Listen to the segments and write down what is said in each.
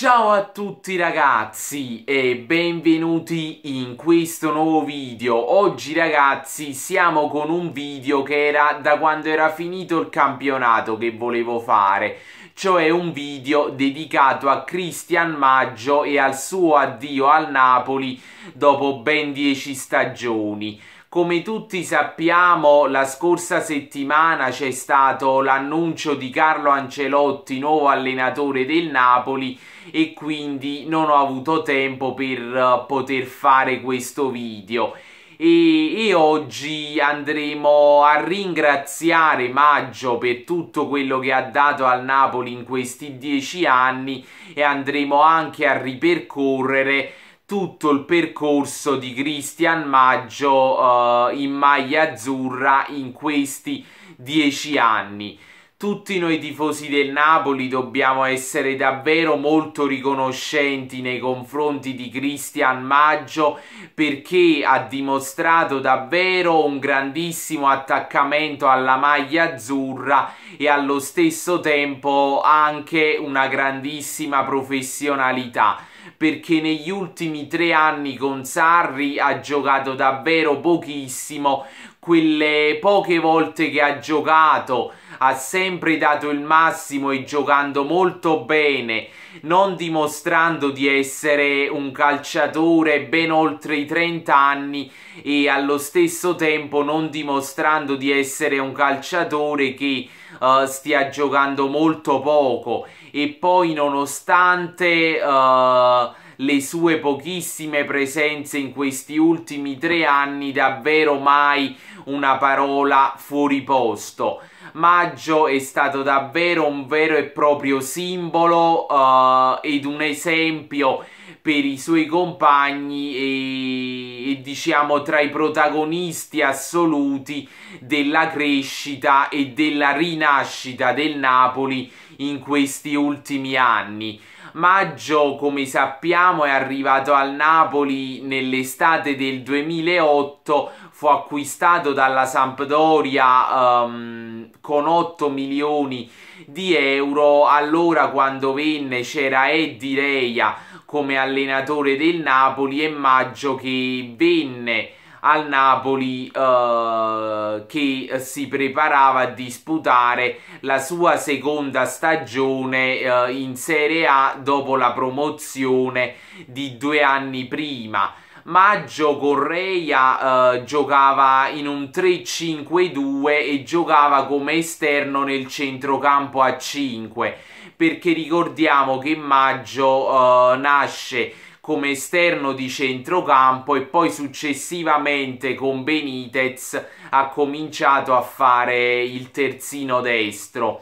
Ciao a tutti ragazzi e benvenuti in questo nuovo video. Oggi ragazzi siamo con un video che era da quando era finito il campionato che volevo fare cioè un video dedicato a Cristian Maggio e al suo addio al Napoli dopo ben 10 stagioni. Come tutti sappiamo, la scorsa settimana c'è stato l'annuncio di Carlo Ancelotti, nuovo allenatore del Napoli, e quindi non ho avuto tempo per eh, poter fare questo video. E, e, oggi andremo a ringraziare Maggio per tutto quello che ha dato al Napoli in questi dieci anni e andremo anche a ripercorrere tutto il percorso di Cristian Maggio uh, in maglia azzurra in questi dieci anni. Tutti noi tifosi del Napoli dobbiamo essere davvero molto riconoscenti nei confronti di Cristian Maggio perché ha dimostrato davvero un grandissimo attaccamento alla maglia azzurra e allo stesso tempo anche una grandissima professionalità perché negli ultimi tre anni con Sarri ha giocato davvero pochissimo, quelle poche volte che ha giocato ha sempre dato il massimo e giocando molto bene, non dimostrando di essere un calciatore ben oltre i 30 anni e allo stesso tempo non dimostrando di essere un calciatore che uh, stia giocando molto poco e poi nonostante uh, le sue pochissime presenze in questi ultimi tre anni davvero mai una parola fuori posto maggio è stato davvero un vero e proprio simbolo uh, ed un esempio per i suoi compagni e, e, diciamo tra i protagonisti assoluti della crescita e della rinascita del Napoli in questi ultimi anni. Maggio, come sappiamo, è arrivato al Napoli nell'estate del 2008 fu acquistato dalla Sampdoria um, con 8 milioni di euro. Allora, quando venne, c'era Eddie Reia come allenatore del Napoli e Maggio che venne al Napoli eh, che si preparava a disputare la sua seconda stagione eh, in Serie A dopo la promozione di due anni prima maggio Correia eh, giocava in un 3-5-2 e giocava come esterno nel centrocampo a 5 perché ricordiamo che maggio eh, nasce come esterno di centrocampo e poi successivamente con Benitez ha cominciato a fare il terzino destro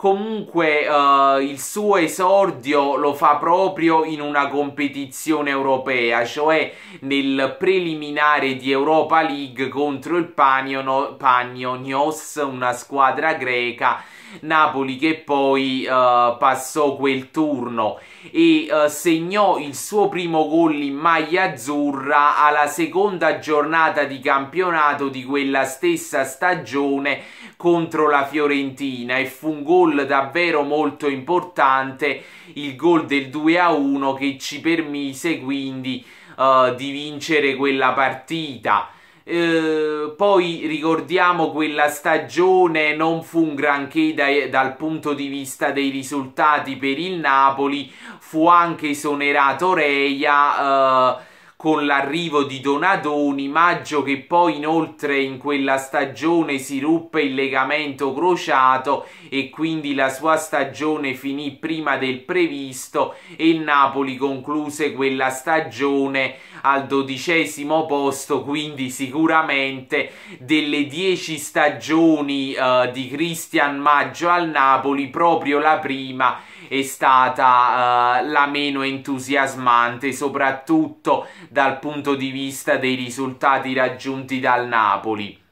comunque eh, il suo esordio lo fa proprio in una competizione europea, cioè nel preliminare di Europa League contro il Panionios, una squadra greca Napoli che poi uh, passò quel turno e uh, segnò il suo primo gol in maglia azzurra alla seconda giornata di campionato di quella stessa stagione contro la Fiorentina e fu un gol davvero molto importante, il gol del 2 a 1 che ci permise quindi uh, di vincere quella partita. Eh, poi ricordiamo quella stagione non fu un granché dai, dal punto di vista dei risultati per il Napoli, fu anche esonerato Reia. Eh, con l'arrivo di Donadoni, Maggio che poi inoltre in quella stagione si ruppe il legamento crociato e quindi la sua stagione finì prima del previsto e il Napoli concluse quella stagione al dodicesimo posto, quindi sicuramente delle dieci stagioni eh, di Cristian Maggio al Napoli proprio la prima è stata uh, la meno entusiasmante, soprattutto dal punto di vista dei risultati raggiunti dal Napoli.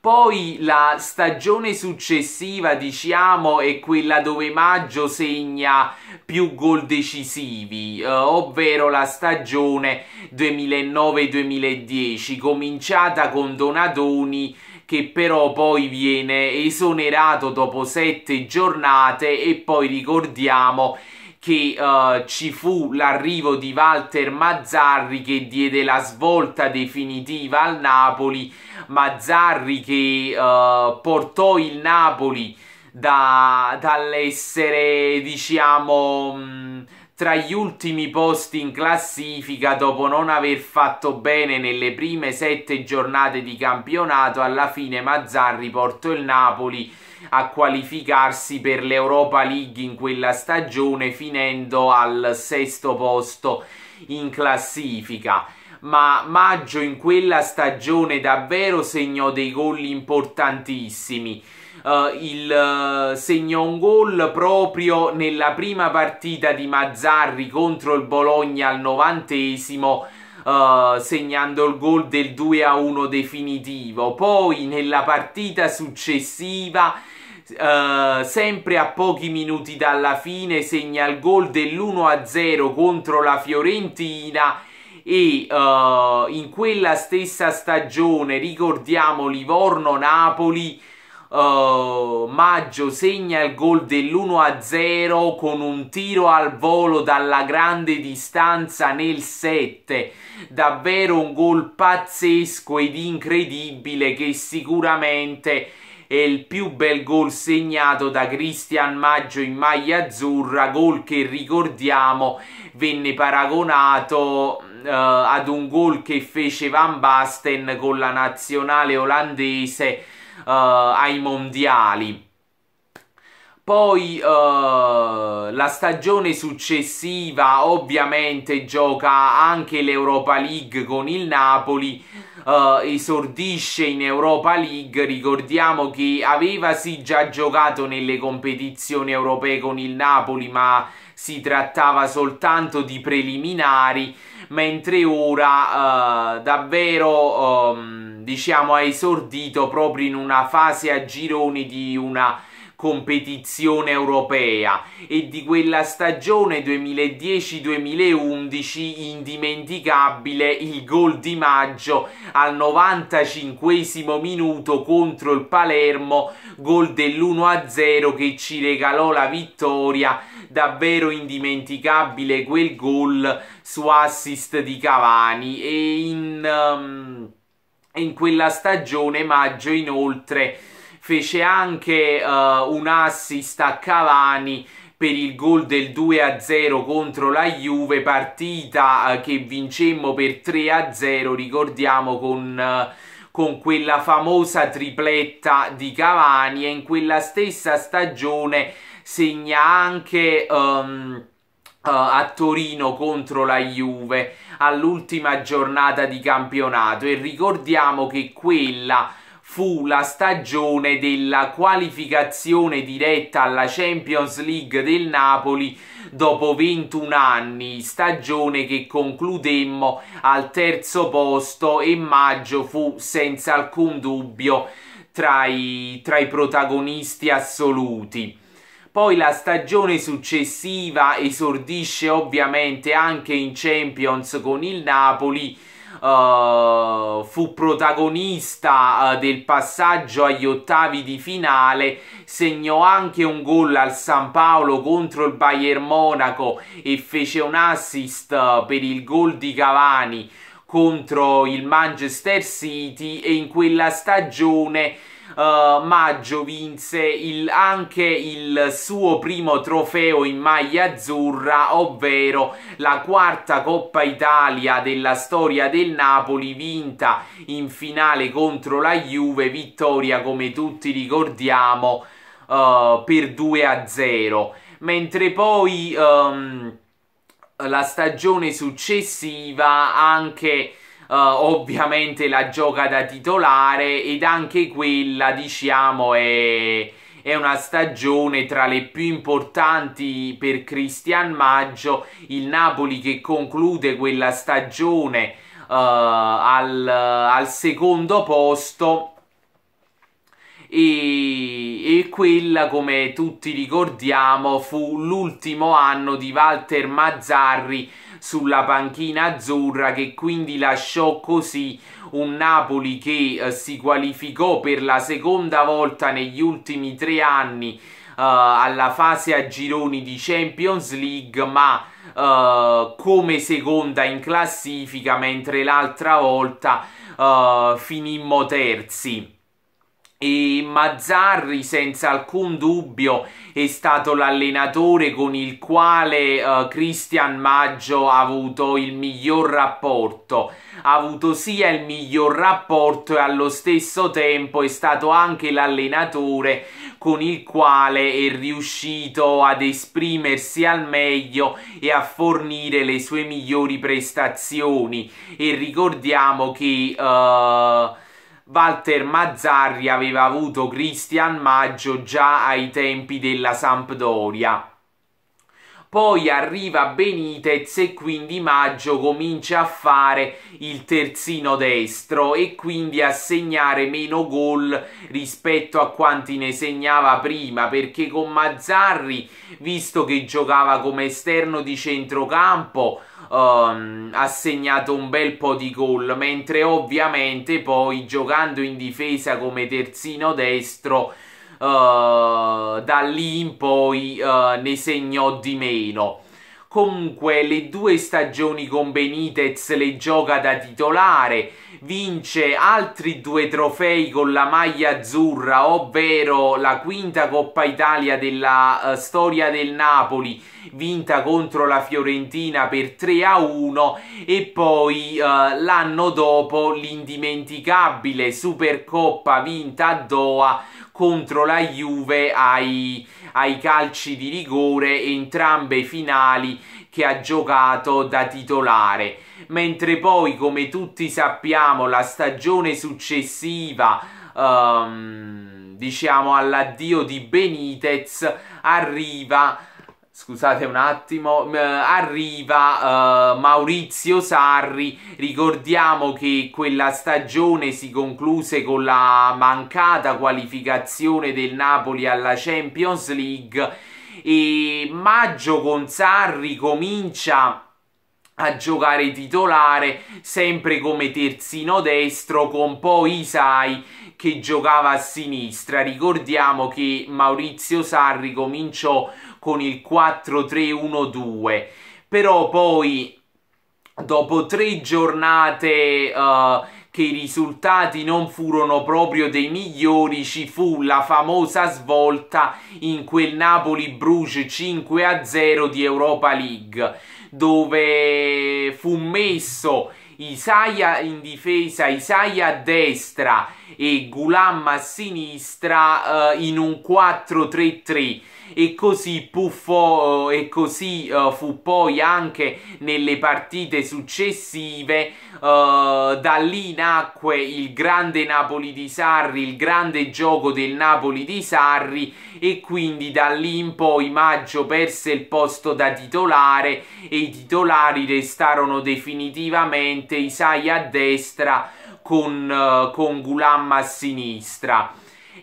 Poi la stagione successiva, diciamo, è quella dove Maggio segna più gol decisivi, eh, ovvero la stagione 2009-2010, cominciata con Donadoni che però poi viene esonerato dopo sette giornate e poi ricordiamo che uh, ci fu l'arrivo di Walter Mazzarri che diede la svolta definitiva al Napoli, Mazzarri che uh, portò il Napoli da, dall'essere diciamo... Mh, mm, tra gli ultimi posti in classifica dopo non aver fatto bene nelle prime sette giornate di campionato. Alla fine Mazzarri portò il Napoli a qualificarsi per l'Europa League in quella stagione finendo al sesto posto in classifica ma Maggio in quella stagione davvero segnò dei gol importantissimi. Uh, il, uh, segnò un gol proprio nella prima partita di Mazzarri contro il Bologna al novantesimo. Uh, segnando il gol del 2 a 1 definitivo. Poi nella partita successiva, uh, sempre a pochi minuti dalla fine, segna il gol dell'1 a 0 contro la Fiorentina e uh, in quella stessa stagione, ricordiamo Livorno-Napoli, uh, Maggio segna il gol dell'1-0 con un tiro al volo dalla grande distanza nel 7. Davvero un gol pazzesco ed incredibile che sicuramente è il più bel gol segnato da Cristian Maggio in maglia azzurra, gol che ricordiamo venne paragonato uh, ad un gol che fece Van Basten con la nazionale olandese uh, ai mondiali. Poi uh, la stagione successiva ovviamente gioca anche l'Europa League con il Napoli, uh, esordisce in Europa League, ricordiamo che aveva sì già giocato nelle competizioni europee con il Napoli ma si trattava soltanto di preliminari, mentre ora eh, davvero ehm, diciamo, ha esordito proprio in una fase a gironi di una competizione europea e di quella stagione 2010-2011 indimenticabile il gol di maggio al 95 minuto contro il Palermo, gol dell'1-0 che ci regalò la vittoria, davvero indimenticabile quel gol su assist di Cavani e in, um, in quella stagione maggio inoltre fece anche uh, un assist a Cavani per il gol del 2-0 contro la Juve, partita eh, che vincemmo per 3-0, ricordiamo con, eh, con quella famosa tripletta di Cavani e in quella stessa stagione segna anche... Um, Uh, a Torino contro la Juve all'ultima giornata di campionato e ricordiamo che quella fu la stagione della qualificazione diretta alla Champions League del Napoli dopo 21 anni, stagione che concludemmo al terzo posto e maggio fu senza alcun dubbio tra i, tra i protagonisti assoluti. Poi la stagione successiva esordisce ovviamente anche in Champions con il Napoli uh, fu protagonista uh, del passaggio agli ottavi di finale, segnò anche un gol al San Paolo contro il Bayern Monaco e fece un assist uh, per il gol di Cavani contro il Manchester City e in quella stagione uh, maggio vinse il, anche il suo primo trofeo in maglia azzurra, ovvero la quarta Coppa Italia della storia del Napoli, vinta in finale contro la Juve, vittoria come tutti ricordiamo uh, per 2 a 0. Mentre poi um, la stagione successiva anche uh, ovviamente la gioca da titolare ed anche quella diciamo è, è una stagione tra le più importanti per Cristian Maggio, il Napoli che conclude quella stagione uh, al, al secondo posto e e quella, come tutti ricordiamo, fu l'ultimo anno di Walter Mazzarri sulla panchina azzurra che quindi lasciò così un Napoli che eh, si qualificò per la seconda volta negli ultimi tre anni eh, alla fase a gironi di Champions League ma eh, come seconda in classifica mentre l'altra volta eh, finimmo terzi. E Mazzarri senza alcun dubbio è stato l'allenatore con il quale eh, Christian Maggio ha avuto il miglior rapporto. Ha avuto sia il miglior rapporto e allo stesso tempo è stato anche l'allenatore con il quale è riuscito ad esprimersi al meglio e a fornire le sue migliori prestazioni. E ricordiamo che... Eh, Walter Mazzarri aveva avuto Cristian Maggio già ai tempi della Sampdoria. Poi arriva Benitez e quindi Maggio comincia a fare il terzino destro e quindi a segnare meno gol rispetto a quanti ne segnava prima perché con Mazzarri, visto che giocava come esterno di centrocampo, um, ha segnato un bel po' di gol, mentre ovviamente poi giocando in difesa come terzino destro uh, da lì in poi uh, ne segnò di meno. Comunque le due stagioni con Benitez le gioca da titolare, vince altri due trofei con la maglia azzurra, ovvero la quinta Coppa Italia della uh, storia del Napoli vinta contro la Fiorentina per 3 a 1 e poi eh, l'anno dopo l'indimenticabile Supercoppa vinta a Doha contro la Juve ai, ai calci di rigore, entrambe finali che ha giocato da titolare. Mentre poi, come tutti sappiamo, la stagione successiva, um, diciamo all'addio di Benitez, arriva Scusate un attimo, uh, arriva uh, Maurizio Sarri, ricordiamo che quella stagione si concluse con la mancata qualificazione del Napoli alla Champions League e maggio con Sarri comincia a giocare titolare sempre come terzino destro con poi Isai che giocava a sinistra. Ricordiamo che Maurizio Sarri cominciò con il 4-3-1-2, però poi dopo tre giornate uh, che i risultati non furono proprio dei migliori ci fu la famosa svolta in quel Napoli-Bruges 5-0 di Europa League dove fu messo Isaia in difesa, Isaia a destra e Gulam a sinistra uh, in un 4-3-3 e così puffò eh, e così uh, fu poi anche nelle partite successive. Uh, da lì nacque il grande Napoli di Sarri, il grande gioco del Napoli di Sarri e quindi da lì in poi Maggio perse il posto da titolare e i titolari restarono definitivamente Isai a destra con, uh, con Gulam a sinistra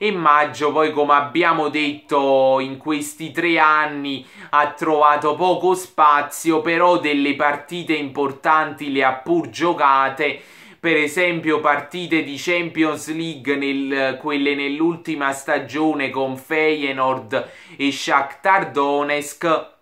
e maggio poi come abbiamo detto in questi tre anni ha trovato poco spazio però delle partite importanti le ha pur giocate per esempio partite di Champions League, nel, quelle nell'ultima stagione con Feyenoord e Shakhtar Donetsk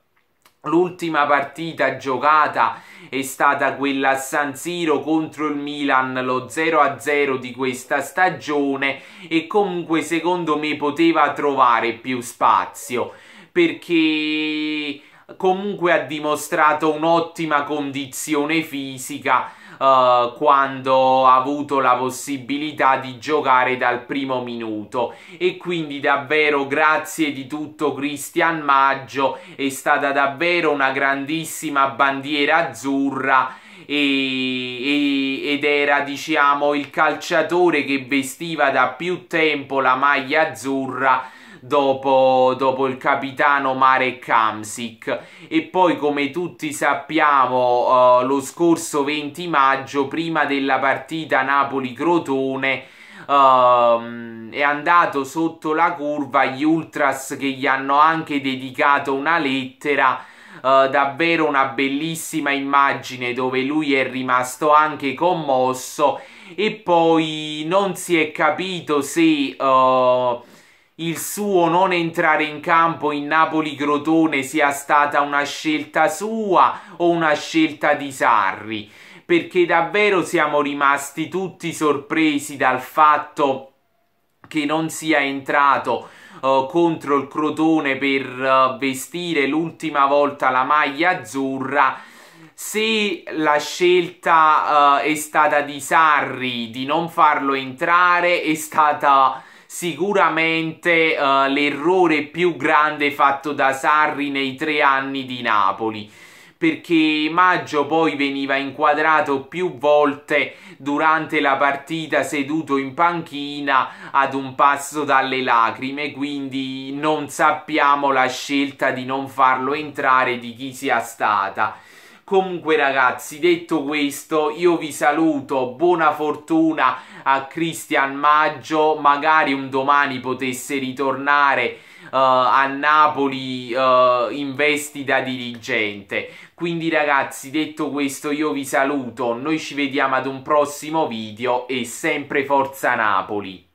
L'ultima partita giocata è stata quella a San Siro contro il Milan, lo 0-0 di questa stagione e comunque secondo me poteva trovare più spazio perché comunque ha dimostrato un'ottima condizione fisica eh, quando ha avuto la possibilità di giocare dal primo minuto e quindi davvero grazie di tutto Cristian Maggio è stata davvero una grandissima bandiera azzurra e, ed era diciamo il calciatore che vestiva da più tempo la maglia azzurra dopo, dopo il capitano Marek Kamsik e poi come tutti sappiamo eh, lo scorso 20 maggio prima della partita Napoli-Crotone Uh, è andato sotto la curva gli ultras che gli hanno anche dedicato una lettera uh, davvero una bellissima immagine dove lui è rimasto anche commosso e poi non si è capito se uh, il suo non entrare in campo in Napoli-Crotone sia stata una scelta sua o una scelta di Sarri, perché davvero siamo rimasti tutti sorpresi dal fatto che non sia entrato uh, contro il Crotone per uh, vestire l'ultima volta la maglia azzurra se la scelta uh, è stata di Sarri di non farlo entrare è stata sicuramente uh, l'errore più grande fatto da Sarri nei tre anni di Napoli perché Maggio poi veniva inquadrato più volte durante la partita seduto in panchina ad un passo dalle lacrime, quindi non sappiamo la scelta di non farlo entrare di chi sia stata. Comunque ragazzi, detto questo, io vi saluto, buona fortuna a Cristian Maggio, magari un domani potesse ritornare uh, a Napoli uh, in vesti da dirigente. Quindi ragazzi, detto questo, io vi saluto, noi ci vediamo ad un prossimo video e sempre Forza Napoli!